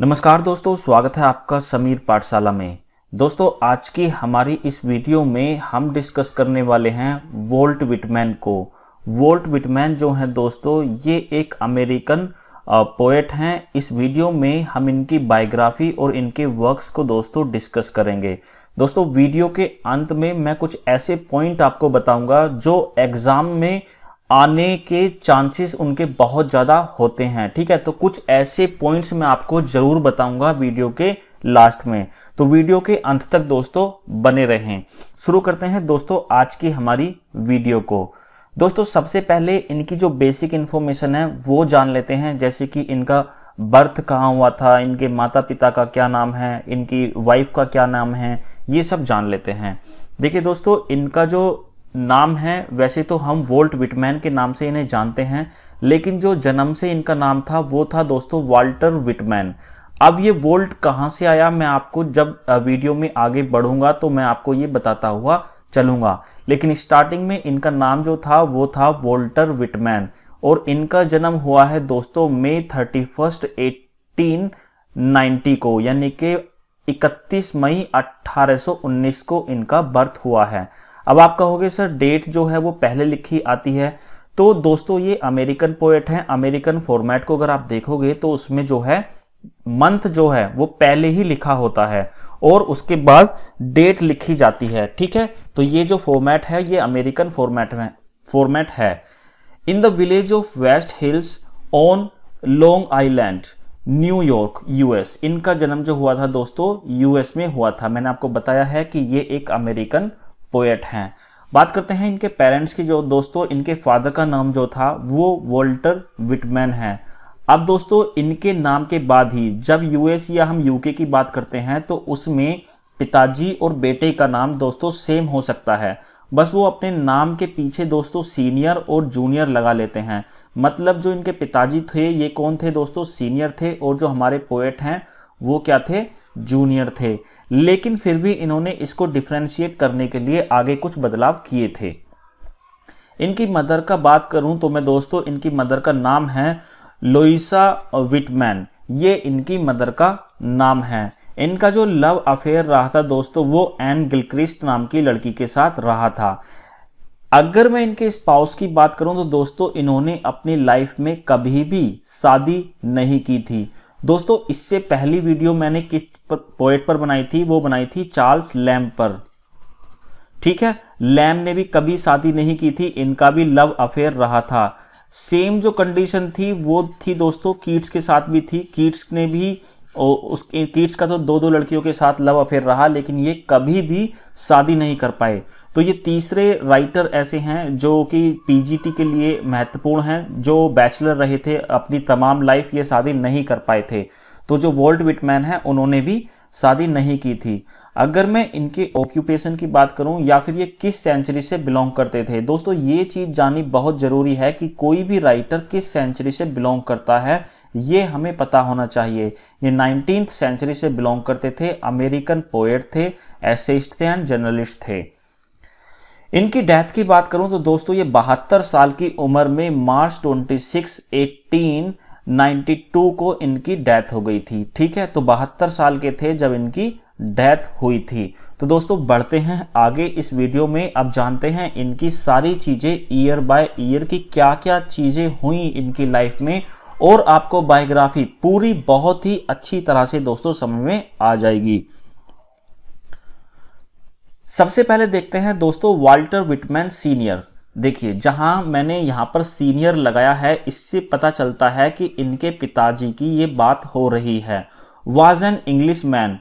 नमस्कार दोस्तों स्वागत है आपका समीर पाठशाला में दोस्तों आज की हमारी इस वीडियो में हम डिस्कस करने वाले हैं वोल्ट विटमैन को वोल्ट विटमैन जो हैं दोस्तों ये एक अमेरिकन पोएट हैं इस वीडियो में हम इनकी बायोग्राफी और इनके वर्क्स को दोस्तों डिस्कस करेंगे दोस्तों वीडियो के अंत में मैं कुछ ऐसे पॉइंट आपको बताऊंगा जो एग्ज़ाम में आने के चांसेस उनके बहुत ज़्यादा होते हैं ठीक है तो कुछ ऐसे पॉइंट्स मैं आपको ज़रूर बताऊंगा वीडियो के लास्ट में तो वीडियो के अंत तक दोस्तों बने रहें शुरू करते हैं दोस्तों आज की हमारी वीडियो को दोस्तों सबसे पहले इनकी जो बेसिक इन्फॉर्मेशन है वो जान लेते हैं जैसे कि इनका बर्थ कहाँ हुआ था इनके माता पिता का क्या नाम है इनकी वाइफ का क्या नाम है ये सब जान लेते हैं देखिए दोस्तों इनका जो नाम है वैसे तो हम वोल्ट विटमैन के नाम से इन्हें जानते हैं लेकिन जो जन्म से इनका नाम था वो था दोस्तों वाल्टर विटमैन अब ये वोल्ट कहाँ से आया मैं आपको जब वीडियो में आगे बढ़ूंगा तो मैं आपको ये बताता हुआ चलूंगा लेकिन स्टार्टिंग में इनका नाम जो था वो था वोल्टर विटमैन और इनका जन्म हुआ है दोस्तों May thirty first eighteen ninety को यानी कि 31 मई 1819 को इनका बर्थ हुआ है अब आप कहोगे सर डेट जो है वो पहले लिखी आती है तो दोस्तों ये अमेरिकन पोएट हैं अमेरिकन फॉर्मेट को अगर आप देखोगे तो उसमें जो है मंथ जो है वो पहले ही लिखा होता है और उसके बाद डेट लिखी जाती है ठीक है तो ये जो फॉर्मेट है ये अमेरिकन फॉर्मेट में फॉर्मेट है in the village of West Hills on Long Island New York US इनका जन्म जो हुआ था दोस्तों यूएस में हुआ था मैंने आपको बताया है कि ये एक अमेरिकन पोएट हैं बात करते हैं इनके पेरेंट्स की जो दोस्तों इनके फादर का नाम जो था वो वोल्टर विटमैन है अब दोस्तों इनके नाम के बाद ही जब यूएस या हम यूके की बात करते हैं तो उसमें पिताजी और बेटे का नाम दोस्तों सेम हो सकता है बस वो अपने नाम के पीछे दोस्तों सीनियर और जूनियर लगा लेते हैं मतलब जो इनके पिताजी थे ये कौन थे दोस्तों सीनियर थे और जो हमारे पोएट हैं वो क्या थे जूनियर थे लेकिन फिर भी इन्होंने इसको डिफ्रेंशिएट करने के लिए आगे कुछ बदलाव किए थे इनकी मदर का बात करूं तो मैं दोस्तों इनकी मदर का नाम है लोइसा विटमैन ये इनकी मदर का नाम है इनका जो लव अफेयर रहा था दोस्तों वो एन गिलक्रिस्ट नाम की लड़की के साथ रहा था अगर मैं इनके स्पाउस की बात करूं तो दोस्तों इन्होंने अपनी लाइफ में कभी भी शादी नहीं की थी दोस्तों इससे पहली वीडियो मैंने किस पर, पोएट पर बनाई थी वो बनाई थी चार्ल्स लैम पर ठीक है लैम ने भी कभी शादी नहीं की थी इनका भी लव अफेयर रहा था सेम जो कंडीशन थी वो थी दोस्तों कीट्स के साथ भी थी कीट्स ने भी और उस किड्स का तो दो दो लड़कियों के साथ लव अफेयर रहा लेकिन ये कभी भी शादी नहीं कर पाए तो ये तीसरे राइटर ऐसे हैं जो कि पीजीटी के लिए महत्वपूर्ण हैं जो बैचलर रहे थे अपनी तमाम लाइफ ये शादी नहीं कर पाए थे तो जो वॉल्ट विटमैन हैं उन्होंने भी शादी नहीं की थी अगर मैं इनके ऑक्यूपेशन की बात करूं या फिर ये किस सेंचुरी से बिलोंग करते थे दोस्तों ये चीज़ जाननी बहुत ज़रूरी है कि कोई भी राइटर किस सेंचुरी से बिलोंग करता है ये हमें पता होना चाहिए ये नाइनटीन सेंचुरी से बिलोंग करते थे अमेरिकन पोएट थे एसेस्ट थे एंड जर्नलिस्ट थे इनकी डेथ की बात करूं तो दोस्तों ये बहत्तर साल की उम्र में मार्च ट्वेंटी 26, 1892 को इनकी डेथ हो गई थी ठीक है तो बहत्तर साल के थे जब इनकी डेथ हुई थी तो दोस्तों बढ़ते हैं आगे इस वीडियो में आप जानते हैं इनकी सारी चीज़ें ईयर बाय ईयर की क्या क्या चीज़ें हुई इनकी लाइफ में और आपको बायोग्राफी पूरी बहुत ही अच्छी तरह से दोस्तों समझ में आ जाएगी सबसे पहले देखते हैं दोस्तों वाल्टर विटमैन सीनियर देखिए जहां मैंने यहां पर सीनियर लगाया है इससे पता चलता है कि इनके पिताजी की ये बात हो रही है was an English man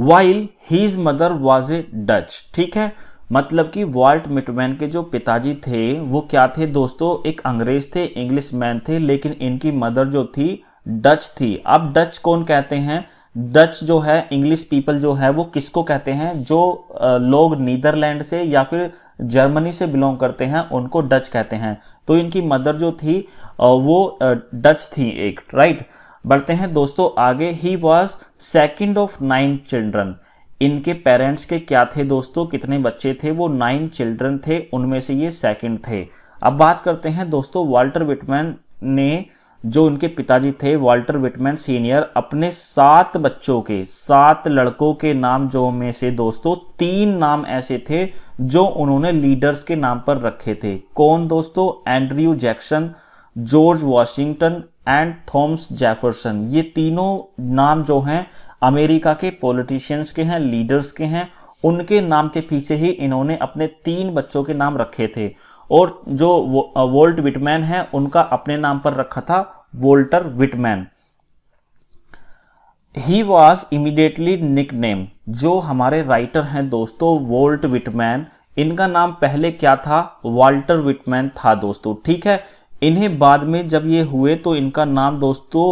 while his mother was a Dutch ठीक है मतलब कि वॉल्ट मिटमैन के जो पिताजी थे वो क्या थे दोस्तों एक अंग्रेज थे इंग्लिश मैन थे लेकिन इनकी मदर जो थी डच थी अब डच कौन कहते हैं डच जो है इंग्लिश पीपल जो है वो किसको कहते हैं जो लोग नीदरलैंड से या फिर जर्मनी से बिलोंग करते हैं उनको डच कहते हैं तो इनकी मदर जो थी वो डच थी एक राइट right? बढ़ते हैं दोस्तों आगे ही was second of nine children इनके पेरेंट्स के क्या थे दोस्तों कितने बच्चे थे वो नाइन चिल्ड्रन थे उनमें से ये सेकेंड थे अब बात करते हैं दोस्तों वाल्टर विटमैन ने जो उनके पिताजी थे वाल्टर विटमैन सीनियर अपने सात बच्चों के सात लड़कों के नाम जो में से दोस्तों तीन नाम ऐसे थे जो उन्होंने लीडर्स के नाम पर रखे थे कौन दोस्तों Andrew Jackson George Washington and Thomas Jefferson ये तीनों नाम जो हैं अमेरिका के पॉलिटिशियंस के हैं लीडर्स के हैं उनके नाम के पीछे ही इन्होंने अपने तीन बच्चों के नाम रखे थे और जो वोल्ट विटमैन है उनका अपने नाम पर रखा था Walter Whitman he was immediately nickname जो हमारे राइटर हैं दोस्तों वोल्ट विटमैन इनका नाम पहले क्या था वाल्टर विटमैन था दोस्तों ठीक है इन्हें बाद में जब ये हुए तो इनका नाम दोस्तों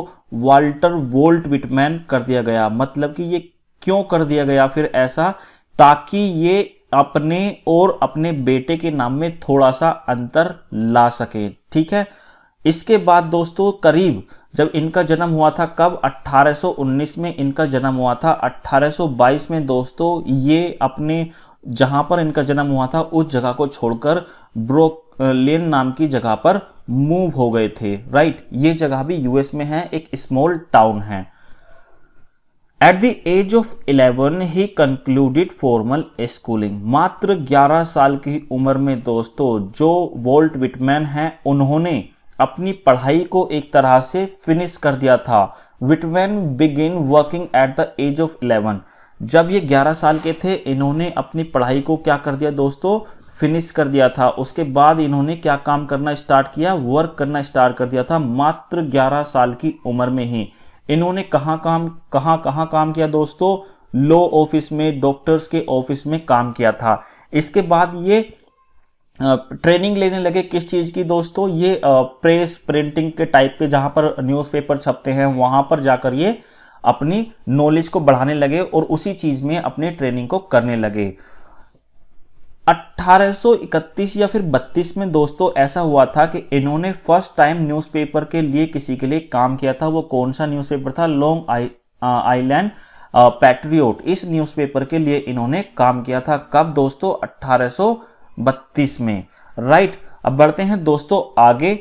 वाल्टर वोल्ट विटमैन कर दिया गया मतलब कि ये क्यों कर दिया गया फिर ऐसा ताकि ये अपने और अपने बेटे के नाम में थोड़ा सा अंतर ला सके ठीक है इसके बाद दोस्तों करीब जब इनका जन्म हुआ था कब 1819 में इनका जन्म हुआ था 1822 में दोस्तों ये अपने जहां पर इनका जन्म हुआ था उस जगह को छोड़कर ब्रोकलिन नाम की जगह पर मूव हो गए थे राइट ये जगह भी यूएस में है एक स्मॉल टाउन है at the age of eleven he concluded formal schooling मात्र 11 साल की उम्र में दोस्तों जो वोल्ट विटमैन हैं उन्होंने अपनी पढ़ाई को एक तरह से फिनिश कर दिया था Whitman begin working at the age of 11 जब ये 11 साल के थे इन्होंने अपनी पढ़ाई को क्या कर दिया दोस्तों फिनिश कर दिया था उसके बाद इन्होंने क्या काम करना स्टार्ट किया वर्क करना स्टार्ट कर दिया था मात्र 11 साल की उम्र में ही इन्होंने कहाँ काम कहाँ कहाँ काम किया दोस्तों लो ऑफिस में डॉक्टर्स के ऑफिस में काम किया था इसके बाद ये ट्रेनिंग लेने लगे किस चीज़ की दोस्तों ये प्रेस प्रिंटिंग के टाइप के जहाँ पर न्यूज़पेपर छपते हैं वहाँ पर जाकर ये अपनी नॉलेज को बढ़ाने लगे और उसी चीज़ में अपने ट्रेनिंग को करने लगे 1831 या फिर 32 में दोस्तों ऐसा हुआ था कि इन्होंने फर्स्ट टाइम न्यूज़पेपर के लिए किसी के लिए काम किया था वो कौन सा न्यूज़पेपर था लॉन्ग आइलैंड पैट्रियोट इस न्यूज़पेपर के लिए इन्होंने काम किया था कब दोस्तों 1832 में राइट अब बढ़ते हैं दोस्तों आगे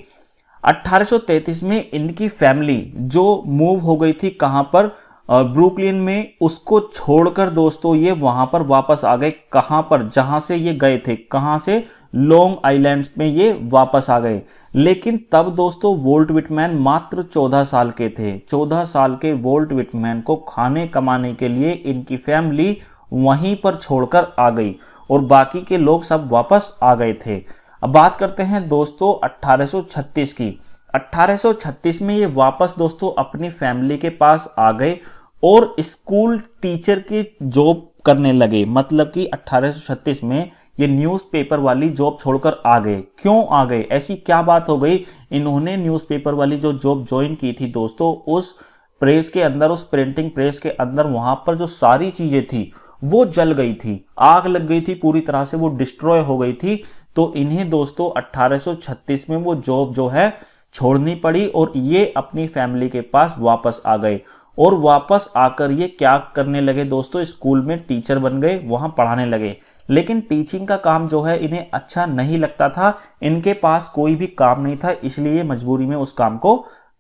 1833 में इनकी फैमिली जो मूव हो गई थी कहां पर और ब्रुकलिन में उसको छोड़कर दोस्तों ये वहां पर वापस आ गए कहां पर जहां से ये गए थे कहां से लॉन्ग आइलैंड्स में ये वापस आ गए लेकिन तब दोस्तों वोल्ट विटमैन मात्र 14 साल के थे 14 साल के वोल्ट विटमैन को खाने कमाने के लिए इनकी फैमिली वहीं पर छोड़कर आ गई और बाकी के लोग सब वापस आ गए थे अब बात करते हैं दोस्तों अट्ठारह की 1836 में ये वापस दोस्तों अपनी फैमिली के पास आ गए और स्कूल टीचर की जॉब करने लगे मतलब कि 1836 में ये न्यूज़पेपर वाली जॉब छोड़कर आ गए क्यों आ गए ऐसी क्या बात हो गई इन्होंने न्यूज़पेपर वाली जो जॉब ज्वाइन की थी दोस्तों उस प्रेस के अंदर उस प्रिंटिंग प्रेस के अंदर वहां पर जो सारी चीजें थी वो जल गई थी आग लग गई थी पूरी तरह से वो डिस्ट्रॉय हो गई थी तो इन्हें दोस्तों 1836 में वो जॉब जो है छोड़नी पड़ी और ये अपनी फैमिली के पास वापस आ गए और वापस आकर ये क्या करने लगे दोस्तों स्कूल में टीचर बन गए वहाँ पढ़ाने लगे लेकिन टीचिंग का काम जो है इन्हें अच्छा नहीं लगता था इनके पास कोई भी काम नहीं था इसलिए मजबूरी में उस काम को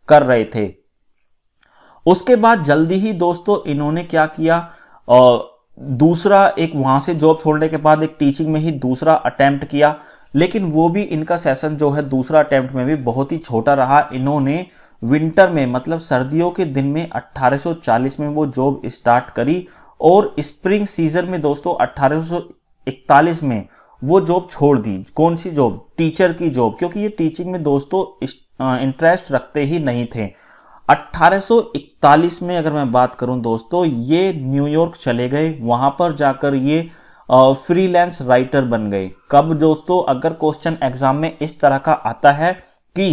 कर रहे थे उसके बाद जल्दी ही दोस्तों इन्होंने क्या किया आ, दूसरा एक वहां से जॉब छोड़ने के बाद एक टीचिंग में ही दूसरा अटेम्प्ट किया लेकिन वो भी इनका सेशन जो है दूसरा अटैम्प्ट में भी बहुत ही छोटा रहा इन्होंने विंटर में मतलब सर्दियों के दिन में 1840 में वो जॉब स्टार्ट करी और स्प्रिंग सीजन में दोस्तों 1841 में वो जॉब छोड़ दी कौन सी जॉब टीचर की जॉब क्योंकि ये टीचिंग में दोस्तों इंटरेस्ट रखते ही नहीं थे 1841 में अगर मैं बात करूं दोस्तों ये न्यूयॉर्क चले गए वहां पर जाकर ये फ्रीलांस राइटर बन गए कब दोस्तों अगर क्वेश्चन एग्जाम में इस तरह का आता है कि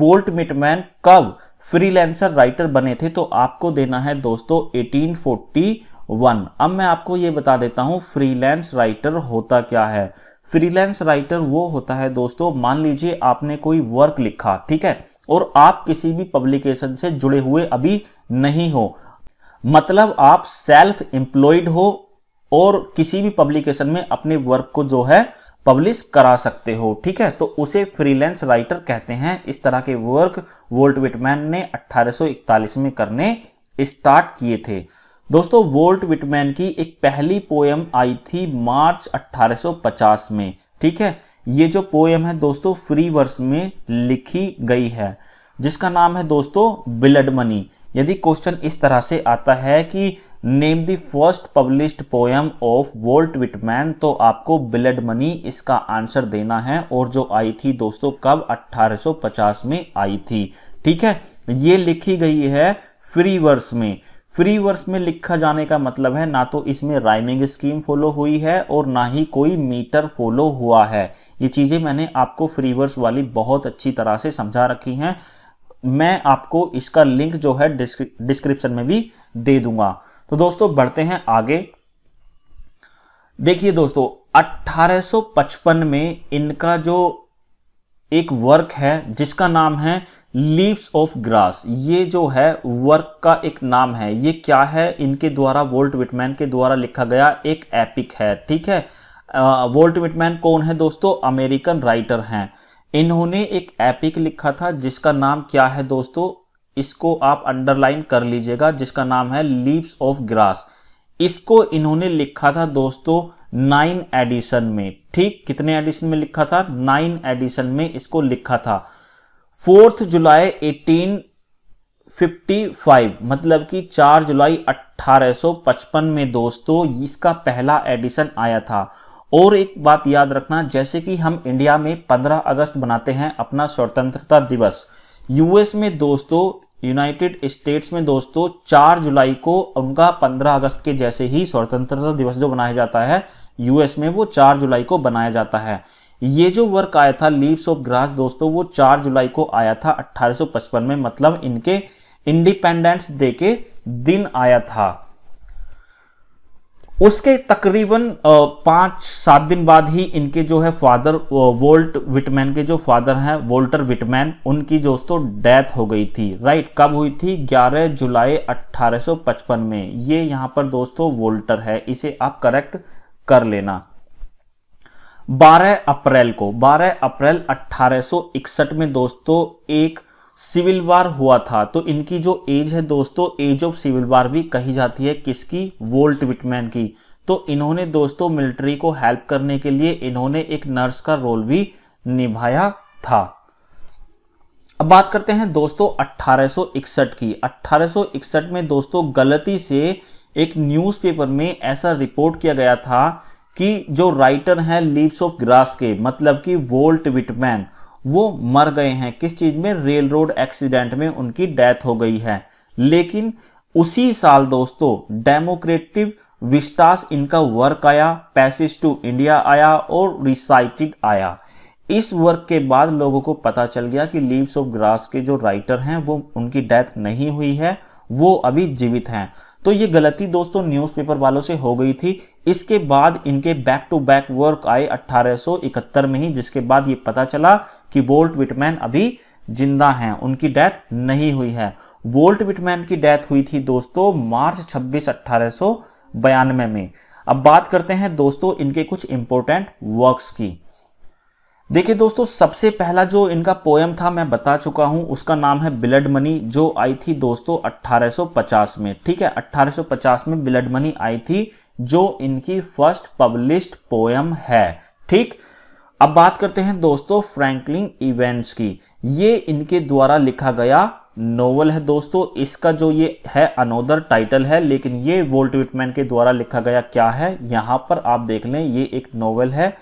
वोल्ट मिटमैन कब फ्रीलांसर राइटर बने थे तो आपको देना है दोस्तों 1841 अब मैं आपको ये बता देता हूं फ्रीलांस राइटर होता क्या है फ्रीलांस राइटर वो होता है दोस्तों मान लीजिए आपने कोई वर्क लिखा ठीक है और आप किसी भी पब्लिकेशन से जुड़े हुए अभी नहीं हो मतलब आप सेल्फ एम्प्लॉयड हो और किसी भी पब्लिकेशन में अपने वर्क को जो है पब्लिश करा सकते हो ठीक है तो उसे फ्रीलैंस राइटर कहते हैं इस तरह के वर्क वोल्ट विटमैन ने 1841 में करने स्टार्ट किए थे दोस्तों वोल्ट विटमैन की एक पहली पोएम आई थी मार्च 1850 में ठीक है ये जो पोएम है दोस्तों फ्री वर्स में लिखी गई है जिसका नाम है दोस्तों ब्लड मनी यदि क्वेश्चन इस तरह से आता है कि name the first published poem of Walt Whitman तो आपको ब्लड मनी इसका आंसर देना है और जो आई थी दोस्तों कब 1850 में आई थी ठीक है ये लिखी गई है फ्री वर्स में फ्री वर्स में लिखा जाने का मतलब है ना तो इसमें राइमिंग स्कीम फॉलो हुई है और ना ही कोई मीटर फॉलो हुआ है ये चीज़ें मैंने आपको फ्री वर्स वाली बहुत अच्छी तरह से समझा रखी हैं मैं आपको इसका लिंक जो है डिस्क्रिप्शन में भी दे दूंगा तो दोस्तों बढ़ते हैं आगे देखिए दोस्तों 1855 में इनका जो एक वर्क है जिसका नाम है लीव्स ऑफ ग्रास ये जो है वर्क का एक नाम है ये क्या है इनके द्वारा वोल्ट विटमैन के द्वारा लिखा गया एक एपिक है ठीक है वोल्ट विटमैन कौन है दोस्तों अमेरिकन राइटर हैं इन्होंने एक एपिक लिखा था जिसका नाम क्या है दोस्तों इसको आप अंडरलाइन कर लीजिएगा जिसका नाम है लीव्स ऑफ ग्रास इसको इन्होंने लिखा था दोस्तों नाइन एडिशन में ठीक कितने एडिशन में लिखा था नाइन एडिशन में इसको लिखा था फोर्थ जुलाई 1855 मतलब कि 4 जुलाई 1855 में दोस्तों इसका पहला एडिशन आया था और एक बात याद रखना जैसे कि हम इंडिया में 15 अगस्त बनाते हैं अपना स्वतंत्रता दिवस यूएस में दोस्तों यूनाइटेड स्टेट्स में दोस्तों 4 जुलाई को उनका 15 अगस्त के जैसे ही स्वतंत्रता दिवस जो मनाया जाता है यूएस में वो 4 जुलाई को बनाया जाता है ये जो वर्क आया था लीव्स ऑफ ग्रास दोस्तों वो 4 जुलाई को आया था 1855 में मतलब इनके इंडिपेंडेंस डे के दिन आया था उसके तकरीबन पाँच सात दिन बाद ही इनके जो है फादर वोल्ट विटमैन के जो फादर हैं वोल्टर विटमैन उनकी दोस्तों डेथ हो गई थी राइट कब हुई थी 11 जुलाई 1855 में ये यहाँ पर दोस्तों वोल्टर है इसे आप करेक्ट कर लेना 12 अप्रैल को 12 अप्रैल 1861 में दोस्तों एक सिविल वार हुआ था तो इनकी जो एज है दोस्तों एज ऑफ सिविल वार भी कही जाती है किसकी वोल्ट विटमैन की तो इन्होंने दोस्तों मिलिट्री को हेल्प करने के लिए इन्होंने एक नर्स का रोल भी निभाया था अब बात करते हैं दोस्तों 1861 की 1861 में दोस्तों गलती से एक न्यूज़पेपर में ऐसा रिपोर्ट किया गया था कि जो राइटर हैं लीव्स ऑफ ग्रास के मतलब कि वोल्ट विटमैन वो मर गए हैं किस चीज़ में रेल रोड एक्सीडेंट में उनकी डेथ हो गई है लेकिन उसी साल दोस्तों डेमोक्रेटिव विस्टास इनका वर्क आया पैसेज टू इंडिया आया और रिसाइटेड आया इस वर्क के बाद लोगों को पता चल गया कि लीव्स ऑफ ग्रास के जो राइटर हैं वो उनकी डेथ नहीं हुई है वो अभी जीवित हैं तो ये गलती दोस्तों न्यूज़पेपर वालों से हो गई थी इसके बाद इनके बैक टू बैक वर्क आए 1871 में ही जिसके बाद ये पता चला कि वोल्ट विटमैन अभी जिंदा हैं उनकी डेथ नहीं हुई है वोल्ट विटमैन की डेथ हुई थी दोस्तों मार्च 26 अट्ठारह में अब बात करते हैं दोस्तों इनके कुछ इंपॉर्टेंट वर्क्स की देखिए दोस्तों सबसे पहला जो इनका पोयम था मैं बता चुका हूं उसका नाम है ब्लड मनी जो आई थी दोस्तों 1850 में ठीक है 1850 में ब्लड मनी आई थी जो इनकी फर्स्ट पब्लिश्ड पोयम है ठीक अब बात करते हैं दोस्तों फ्रैंकलिन इवेंट्स की ये इनके द्वारा लिखा गया नोवल है दोस्तों इसका जो ये है अनोदर टाइटल है लेकिन ये वोल्टविटमैन के द्वारा लिखा गया क्या है यहां पर आप देख लें ये एक नोवेल है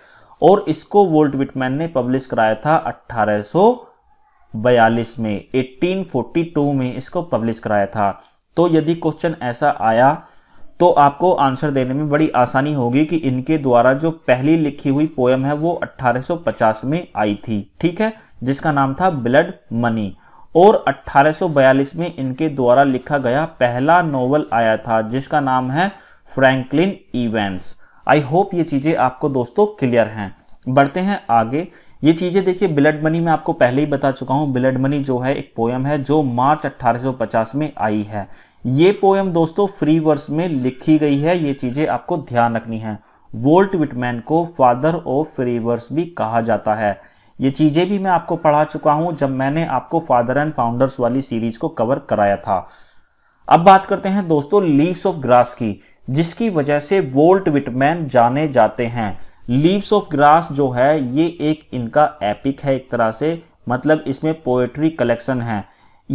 और इसको वोल्ट विटमैन ने पब्लिश कराया था 1842 में 1842 में इसको पब्लिश कराया था तो यदि क्वेश्चन ऐसा आया तो आपको आंसर देने में बड़ी आसानी होगी कि इनके द्वारा जो पहली लिखी हुई पोयम है वो 1850 में आई थी ठीक है जिसका नाम था ब्लड मनी और 1842 में इनके द्वारा लिखा गया पहला नोवेल आया था जिसका नाम है फ्रैंकलिन इवेंस आई होप ये चीज़ें आपको दोस्तों क्लियर हैं बढ़ते हैं आगे ये चीज़ें देखिए ब्लड मनी में आपको पहले ही बता चुका हूँ ब्लड मनी जो है एक पोयम है जो मार्च 1850 में आई है ये पोयम दोस्तों फ्री वर्स में लिखी गई है ये चीज़ें आपको ध्यान रखनी है वोल्ट विटमैन को फादर ऑफ फ्री वर्स भी कहा जाता है ये चीज़ें भी मैं आपको पढ़ा चुका हूँ जब मैंने आपको फादर एंड फाउंडर्स वाली सीरीज को कवर कराया था अब बात करते हैं दोस्तों लीव्स ऑफ ग्रास की जिसकी वजह से वोल्ट विटमैन जाने जाते हैं लीव्स ऑफ ग्रास जो है ये एक इनका एपिक है एक तरह से मतलब इसमें पोएट्री कलेक्शन है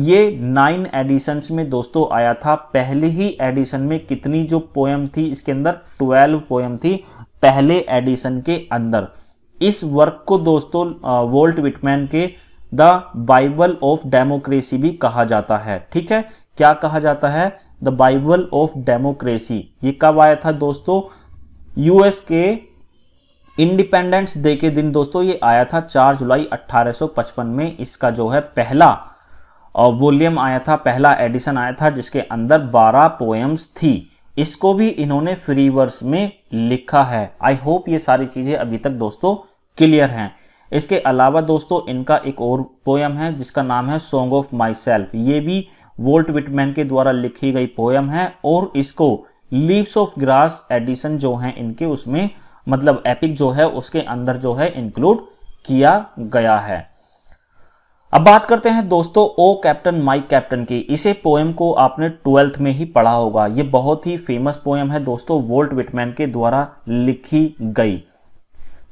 ये नाइन एडिशंस में दोस्तों आया था पहले ही एडिशन में कितनी जो पोएम थी इसके अंदर ट्वेल्व पोएम थी पहले एडिशन के अंदर इस वर्क को दोस्तों वोल्ट विटमैन के द बाइबल ऑफ डेमोक्रेसी भी कहा जाता है ठीक है क्या कहा जाता है द बाइबल ऑफ डेमोक्रेसी ये कब आया था दोस्तों यूएस के इंडिपेंडेंस डे के दिन दोस्तों ये आया था 4 जुलाई 1855 में इसका जो है पहला वॉल्यूम आया था पहला एडिशन आया था जिसके अंदर 12 पोएम्स थी इसको भी इन्होंने फ्री वर्स में लिखा है आई होप ये सारी चीजें अभी तक दोस्तों क्लियर हैं इसके अलावा दोस्तों इनका एक और पोयम है जिसका नाम है सॉन्ग ऑफ माई सेल्फ ये भी वोल्ट विटमैन के द्वारा लिखी गई पोयम है और इसको लीव्स ऑफ ग्रास एडिशन जो है इनके उसमें मतलब एपिक जो है उसके अंदर जो है इंक्लूड किया गया है अब बात करते हैं दोस्तों ओ कैप्टन माई कैप्टन की इसे पोएम को आपने ट्वेल्थ में ही पढ़ा होगा ये बहुत ही फेमस पोएम है दोस्तों वोल्ट विटमैन के द्वारा लिखी गई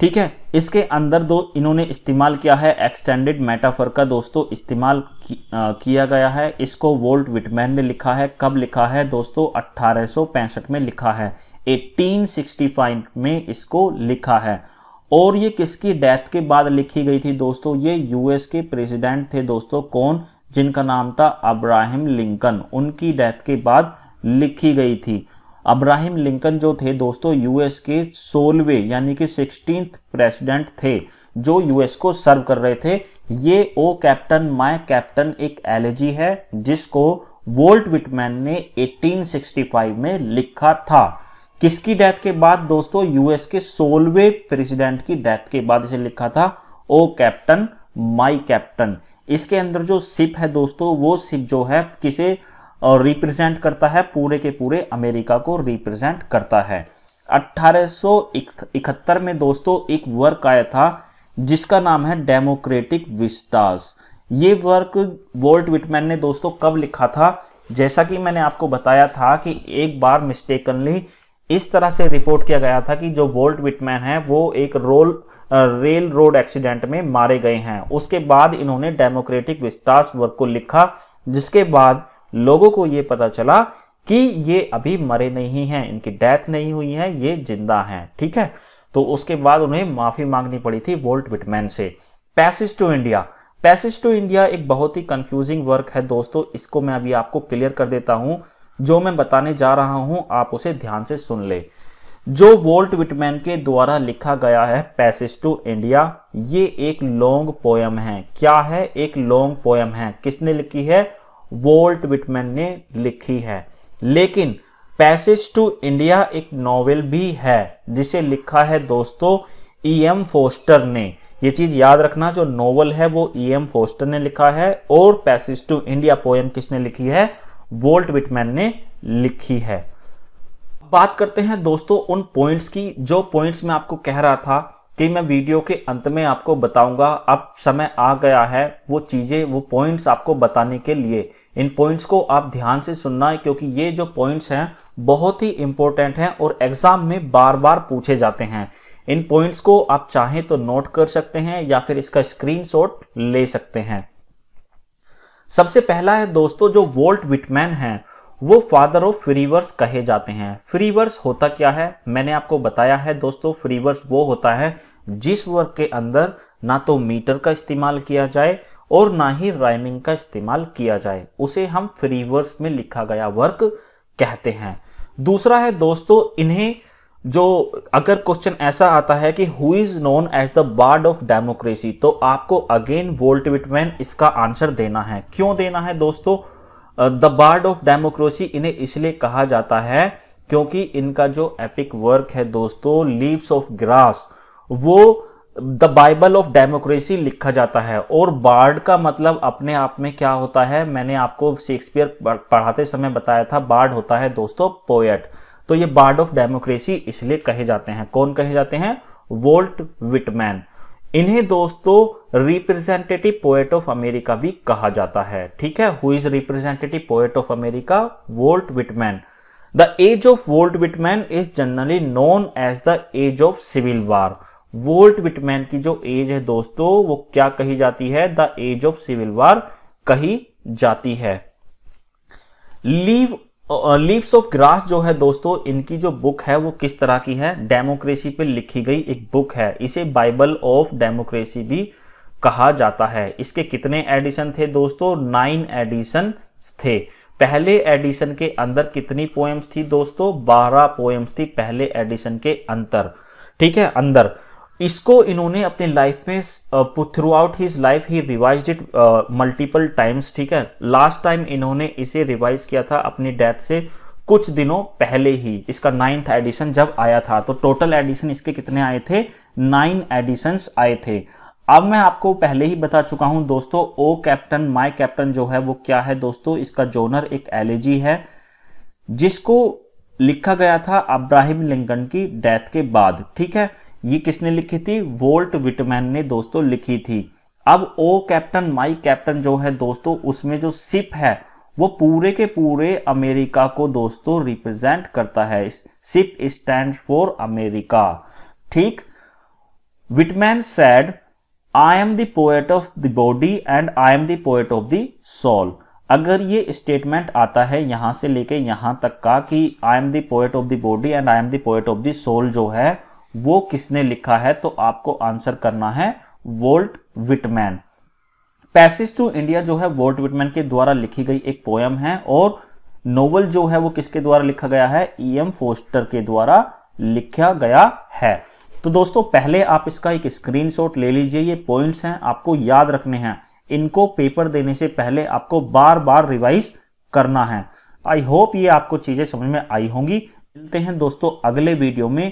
ठीक है इसके अंदर दो इन्होंने इस्तेमाल किया है एक्सटेंडेड मेटाफर का दोस्तों इस्तेमाल कि, किया गया है इसको वोल्ट विटमैन ने लिखा है कब लिखा है दोस्तों अट्ठारह में लिखा है 1865 में इसको लिखा है और ये किसकी डेथ के बाद लिखी गई थी दोस्तों ये यूएस के प्रेसिडेंट थे दोस्तों कौन जिनका नाम था अब्राहम लिंकन उनकी डेथ के बाद लिखी गई थी अब्राहिम लिंकन जो थे दोस्तों यूएस के सोलवे यानी कि सिक्सटीन प्रेसिडेंट थे जो यूएस को सर्व कर रहे थे ये ओ कैप्टन माय कैप्टन एक एलर्जी है जिसको वोल्ट विटमैन ने 1865 में लिखा था किसकी डेथ के बाद दोस्तों यूएस के सोलवे प्रेसिडेंट की डेथ के बाद इसे लिखा था ओ कैप्टन माई कैप्टन इसके अंदर जो सिप है दोस्तों वो सिप जो है किसे और रिप्रेजेंट करता है पूरे के पूरे अमेरिका को रिप्रेजेंट करता है 1871 में दोस्तों एक वर्क आया था जिसका नाम है डेमोक्रेटिक विस्टास ये वर्क वोल्ट विटमैन ने दोस्तों कब लिखा था जैसा कि मैंने आपको बताया था कि एक बार मिस्टेकनली इस तरह से रिपोर्ट किया गया था कि जो वोल्ट विटमैन है वो एक रोल रेल रोड एक्सीडेंट में मारे गए हैं उसके बाद इन्होंने डेमोक्रेटिक विस्टास वर्क को लिखा जिसके बाद लोगों को ये पता चला कि ये अभी मरे नहीं हैं इनकी डेथ नहीं हुई है ये जिंदा हैं ठीक है तो उसके बाद उन्हें माफी मांगनी पड़ी थी वोल्ट विटमैन से passage to India passage to India एक बहुत ही कंफ्यूजिंग वर्क है दोस्तों इसको मैं अभी आपको क्लियर कर देता हूं जो मैं बताने जा रहा हूं आप उसे ध्यान से सुन ले जो वोल्ट विटमैन के द्वारा लिखा गया है पैसेज टू इंडिया ये एक लॉन्ग पोयम है क्या है एक लॉन्ग पोयम है किसने लिखी है वोल्ट विटमैन ने लिखी है लेकिन पैसेज टू इंडिया एक नॉवेल भी है जिसे लिखा है दोस्तों ई एम फोस्टर ने ये चीज याद रखना जो नॉवल है वो ई एम फोस्टर ने लिखा है और पैसेज टू इंडिया पोएम किसने लिखी है वोल्ट विटमैन ने लिखी है बात करते हैं दोस्तों उन पॉइंट्स की जो पॉइंट्स मैं आपको कह रहा था कि मैं वीडियो के अंत में आपको बताऊंगा अब समय आ गया है वो चीज़ें वो पॉइंट्स आपको बताने के लिए इन पॉइंट्स को आप ध्यान से सुनना है क्योंकि ये जो पॉइंट्स हैं बहुत ही इंपॉर्टेंट हैं और एग्ज़ाम में बार बार पूछे जाते हैं इन पॉइंट्स को आप चाहें तो नोट कर सकते हैं या फिर इसका स्क्रीन ले सकते हैं सबसे पहला है दोस्तों जो वोल्ट विटमैन हैं वो फादर ऑफ फ्रीवर्स कहे जाते हैं फ्रीवर्स होता क्या है मैंने आपको बताया है दोस्तों फ्रीवर्स वो होता है जिस वर्ग के अंदर ना तो मीटर का इस्तेमाल किया जाए और ना ही राइमिंग का इस्तेमाल किया जाए उसे हम फ्रीवर्स में लिखा गया वर्क कहते हैं दूसरा है दोस्तों इन्हें जो अगर क्वेश्चन ऐसा आता है कि who is known as the bard of democracy तो आपको अगेन वोल्ट विटमैन इसका आंसर देना है क्यों देना है दोस्तों द बार्ड ऑफ डेमोक्रेसी इन्हें इसलिए कहा जाता है क्योंकि इनका जो एपिक वर्क है दोस्तों लीव्स ऑफ ग्रास वो द बाइबल ऑफ डेमोक्रेसी लिखा जाता है और बार्ड का मतलब अपने आप में क्या होता है मैंने आपको शेक्सपियर पढ़ाते समय बताया था बार्ड होता है दोस्तों पोएट तो ये बार्ड ऑफ डेमोक्रेसी इसलिए कहे जाते हैं कौन कहे जाते हैं वोल्ट विटमैन इन्हें दोस्तों रिप्रेजेंटेटिव पोएट ऑफ अमेरिका भी कहा जाता है ठीक है who is representative poet of America Walt Whitman the age of Walt Whitman is generally known as the age of civil war Walt Whitman की जो एज है दोस्तों वो क्या कही जाती है the age of civil war कही जाती है लीव लीव्स ऑफ ग्रास जो है दोस्तों इनकी जो बुक है वो किस तरह की है डेमोक्रेसी पे लिखी गई एक बुक है इसे बाइबल ऑफ डेमोक्रेसी भी कहा जाता है इसके कितने एडिशन थे दोस्तों नाइन एडिशन थे पहले एडिशन के अंदर कितनी पोएम्स थी दोस्तों बारह पोएम्स थी पहले एडिशन के अंदर ठीक है अंदर इसको इन्होंने अपने लाइफ में throughout his life he revise it multiple times ठीक है लास्ट टाइम इन्होंने इसे रिवाइज किया था अपनी डेथ से कुछ दिनों पहले ही इसका नाइन्थ एडिशन जब आया था तो टोटल एडिशन इसके कितने आए थे नाइन एडिशन आए थे अब मैं आपको पहले ही बता चुका हूं दोस्तों ओ कैप्टन माय कैप्टन जो है वो क्या है दोस्तों इसका जोनर एक एलेजी है जिसको लिखा गया था अब्राहिम लिंकन की डेथ के बाद ठीक है ये किसने लिखी थी वोल्ट विटमैन ने दोस्तों लिखी थी अब ओ कैप्टन माई कैप्टन जो है दोस्तों उसमें जो सिप है वो पूरे के पूरे अमेरिका को दोस्तों रिप्रेजेंट करता है सिप स्टैंड फॉर अमेरिका ठीक Whitman said I am poet of the body and I am poet of the soul अगर ये स्टेटमेंट आता है यहां से लेके यहां तक का कि I am poet of the body and I am poet of the soul जो है वो किसने लिखा है तो आपको आंसर करना है Walt Whitman passage to India जो है वोल्ट विटमैन के द्वारा लिखी गई एक पोयम है और नोवल जो है वो किसके द्वारा लिखा गया है ई एम फोस्टर के द्वारा लिखा गया है तो दोस्तों पहले आप इसका एक स्क्रीनशॉट ले लीजिए ये पॉइंट्स हैं आपको याद रखने हैं इनको पेपर देने से पहले आपको बार बार रिवाइज करना है आई होप ये आपको चीजें समझ में आई होंगी मिलते हैं दोस्तों अगले वीडियो में